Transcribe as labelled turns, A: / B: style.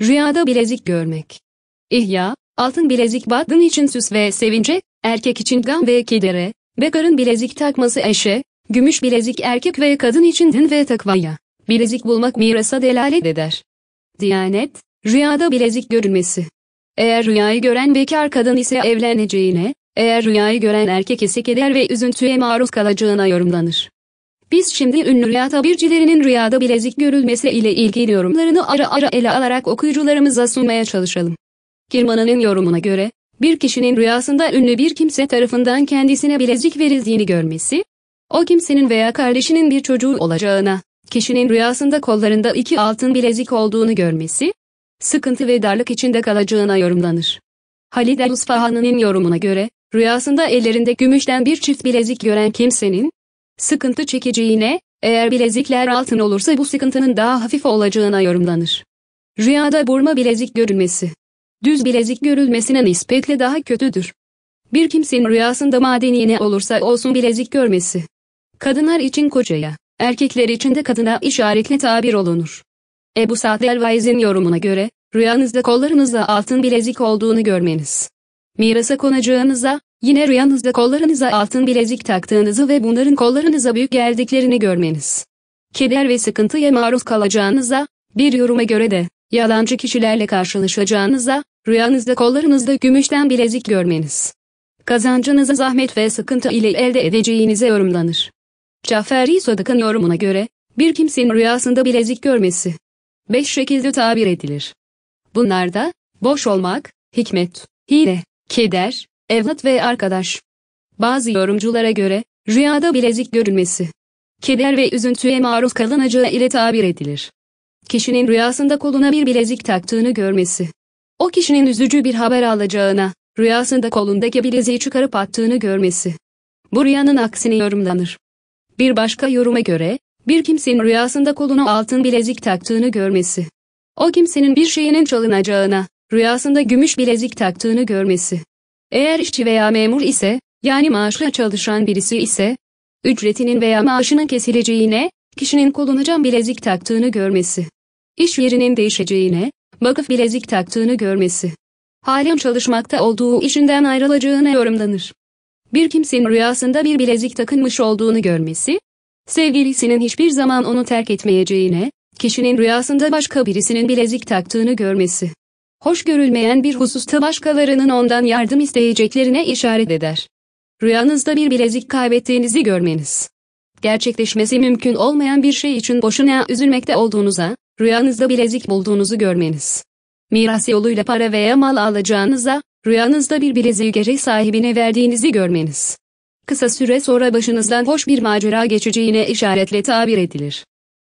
A: Rüyada bilezik görmek. İhya, altın bilezik batın için süs ve sevince, erkek için gam ve kedere, bekarın bilezik takması eşe, gümüş bilezik erkek ve kadın için din ve takvaya. Bilezik bulmak mirasa delalet eder. Diyanet, rüyada bilezik görülmesi. Eğer rüyayı gören bekar kadın ise evleneceğine, eğer rüyayı gören erkek ise keder ve üzüntüye maruz kalacağına yorumlanır. Biz şimdi ünlü rüya tabircilerinin rüyada bilezik görülmesi ile ilgili yorumlarını ara ara ele alarak okuyucularımıza sunmaya çalışalım. Kirmana'nın yorumuna göre, bir kişinin rüyasında ünlü bir kimse tarafından kendisine bilezik verildiğini görmesi, o kimsenin veya kardeşinin bir çocuğu olacağına, kişinin rüyasında kollarında iki altın bilezik olduğunu görmesi, sıkıntı ve darlık içinde kalacağına yorumlanır. Halide Usfahan'ın yorumuna göre, rüyasında ellerinde gümüşten bir çift bilezik gören kimsenin, sıkıntı çekeceğine, eğer bilezikler altın olursa bu sıkıntının daha hafif olacağına yorumlanır. Rüyada burma bilezik görülmesi. Düz bilezik görülmesine nispetle daha kötüdür. Bir kimsenin rüyasında madeni yine olursa olsun bilezik görmesi. Kadınlar için kocaya, erkekler için de kadına işaretle tabir olunur. Ebu Sa'd el-Vaiz'in yorumuna göre, rüyanızda kollarınızda altın bilezik olduğunu görmeniz. Mirasa konacağınıza, Yine rüyanızda kollarınıza altın bilezik taktığınızı ve bunların kollarınıza büyük geldiklerini görmeniz. Keder ve sıkıntıya maruz kalacağınıza, bir yoruma göre de, yalancı kişilerle karşılaşacağınıza, rüyanızda kollarınızda gümüşten bilezik görmeniz. Kazancınızı zahmet ve sıkıntı ile elde edeceğinize yorumlanır. Caferi Sadık'ın yorumuna göre, bir kimsenin rüyasında bilezik görmesi, beş şekilde tabir edilir. Bunlarda, boş olmak, hikmet, hile, keder, evlat ve arkadaş. Bazı yorumculara göre, rüyada bilezik görülmesi, keder ve üzüntüye maruz kalınacağı ile tabir edilir. Kişinin rüyasında koluna bir bilezik taktığını görmesi, o kişinin üzücü bir haber alacağına, rüyasında kolundaki bileziği çıkarıp attığını görmesi. Bu rüyanın aksine yorumlanır. Bir başka yoruma göre, bir kimsenin rüyasında koluna altın bilezik taktığını görmesi. O kimsenin bir şeyinin çalınacağına, rüyasında gümüş bilezik taktığını görmesi. Eğer işçi veya memur ise, yani maaşla çalışan birisi ise, ücretinin veya maaşının kesileceğine, kişinin koluna cam bilezik taktığını görmesi, iş yerinin değişeceğine, vakıf bilezik taktığını görmesi, halen çalışmakta olduğu işinden ayrılacağına yorumlanır. Bir kimsenin rüyasında bir bilezik takınmış olduğunu görmesi, sevgilisinin hiçbir zaman onu terk etmeyeceğine, kişinin rüyasında başka birisinin bilezik taktığını görmesi hoş görülmeyen bir hususta başkalarının ondan yardım isteyeceklerine işaret eder. Rüyanızda bir bilezik kaybettiğinizi görmeniz. Gerçekleşmesi mümkün olmayan bir şey için boşuna üzülmekte olduğunuza, rüyanızda bilezik bulduğunuzu görmeniz. Miras yoluyla para veya mal alacağınıza, rüyanızda bir bileziği geri sahibine verdiğinizi görmeniz. Kısa süre sonra başınızdan hoş bir macera geçeceğine işaretle tabir edilir.